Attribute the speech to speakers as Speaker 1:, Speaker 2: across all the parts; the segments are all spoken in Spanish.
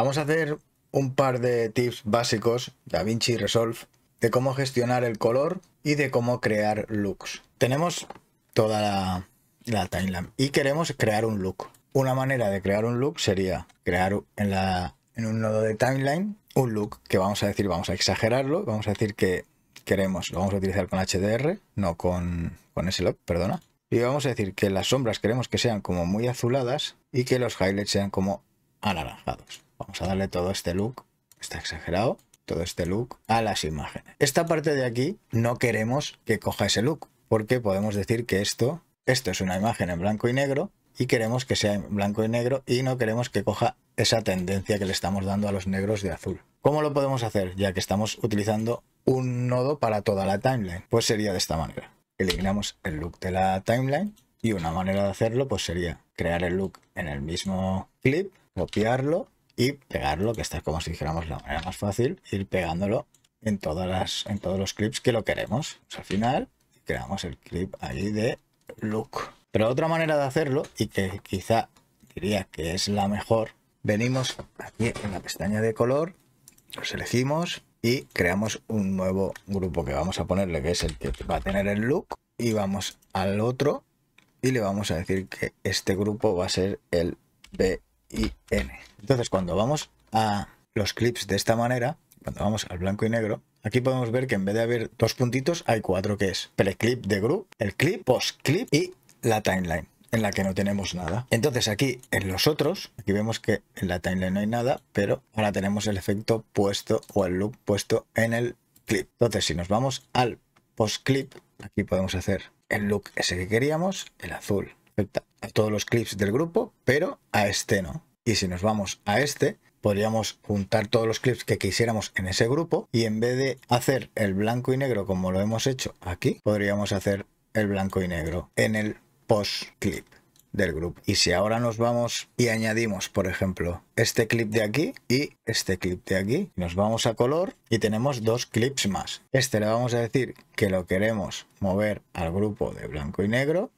Speaker 1: Vamos a hacer un par de tips básicos DaVinci Resolve de cómo gestionar el color y de cómo crear looks. Tenemos toda la, timeline y queremos crear un look. Una manera de crear un look sería crear en, un nodo de timeline un look que vamos a decir, vamos a exagerarlo, vamos a decir que queremos, lo vamos a utilizar con HDR, no con, con look, perdona. Y vamos a decir que las sombras queremos que sean como muy azuladas y que los highlights sean como anaranjados. Vamos a darle todo este look. Está exagerado. Todo este look a las imágenes. Esta parte de aquí no queremos que coja ese look. Porque podemos decir que esto, esto es una imagen en blanco y negro. Y queremos que sea en blanco y negro. Y no queremos que coja esa tendencia que le estamos dando a los negros de azul. ¿Cómo lo podemos hacer? Ya que estamos utilizando un nodo para toda la timeline. Pues sería de esta manera. Eliminamos el look de la timeline. Y una manera de hacerlo pues sería crear el look en el mismo clip, copiarlo y pegarlo, que está como si dijéramos la manera más fácil, ir pegándolo en, todas las, en todos los clips que lo queremos. Pues al final creamos el clip ahí de look. Pero otra manera de hacerlo, y que quizá diría que es la mejor, venimos aquí en la pestaña de color, los elegimos y creamos un nuevo grupo que vamos a ponerle, que es el que va a tener el look, y vamos al otro y le vamos a decir que este grupo va a ser el B y N. Entonces, cuando vamos a los clips de esta manera, cuando vamos al blanco y negro, aquí podemos ver que en vez de haber dos puntitos, hay cuatro que es clip de group, el clip, post clip y la timeline en la que no tenemos nada. Entonces aquí en los otros, aquí vemos que en la timeline no hay nada, pero ahora tenemos el efecto puesto o el loop puesto en el clip. Entonces si nos vamos al post clip, aquí podemos hacer el look ese que queríamos, el azul a todos los clips del grupo, pero a este no. Y si nos vamos a este, podríamos juntar todos los clips que quisiéramos en ese grupo y en vez de hacer el blanco y negro como lo hemos hecho aquí, podríamos hacer el blanco y negro en el post clip del grupo. Y si ahora nos vamos y añadimos, por ejemplo, este clip de aquí y este clip de aquí, nos vamos a color y tenemos dos clips más. Este le vamos a decir que lo queremos mover al grupo de blanco y negro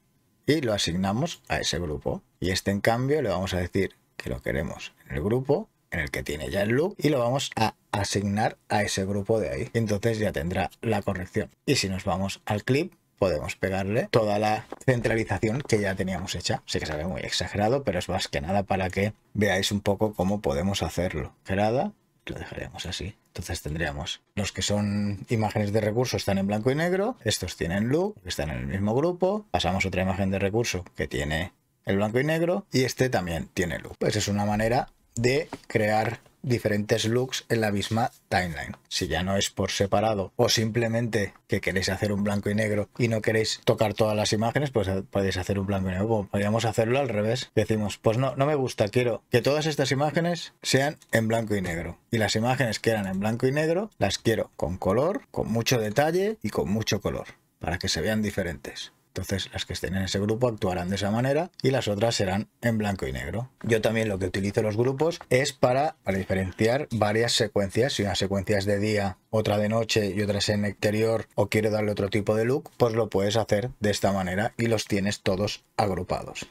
Speaker 1: y lo asignamos a ese grupo. Y este en cambio le vamos a decir que lo queremos en el grupo en el que tiene ya el loop y lo vamos a asignar a ese grupo de ahí. Entonces ya tendrá la corrección. Y si nos vamos al clip, podemos pegarle toda la centralización que ya teníamos hecha. Sé que se ve muy exagerado, pero es más que nada para que veáis un poco cómo podemos hacerlo lo dejaremos así. Entonces tendríamos los que son imágenes de recursos están en blanco y negro, estos tienen look, están en el mismo grupo, pasamos otra imagen de recurso que tiene el blanco y negro y este también tiene loop. Pues es una manera de crear diferentes looks en la misma timeline. Si ya no es por separado o simplemente que queréis hacer un blanco y negro y no queréis tocar todas las imágenes, pues eh, podéis hacer un blanco y negro. podríamos hacerlo al revés. Decimos, pues no, no me gusta, quiero que todas estas imágenes sean en blanco y negro. Y las imágenes que eran en blanco y negro las quiero con color, con mucho detalle y con mucho color para que se vean diferentes. Entonces las que estén en ese grupo actuarán de esa manera y las otras serán en blanco y negro. Yo también lo que utilizo los grupos es para, diferenciar varias secuencias. Si una secuencia es de día, otra de noche y otra es en exterior o quiero darle otro tipo de look, pues lo puedes hacer de esta manera y los tienes todos agrupados.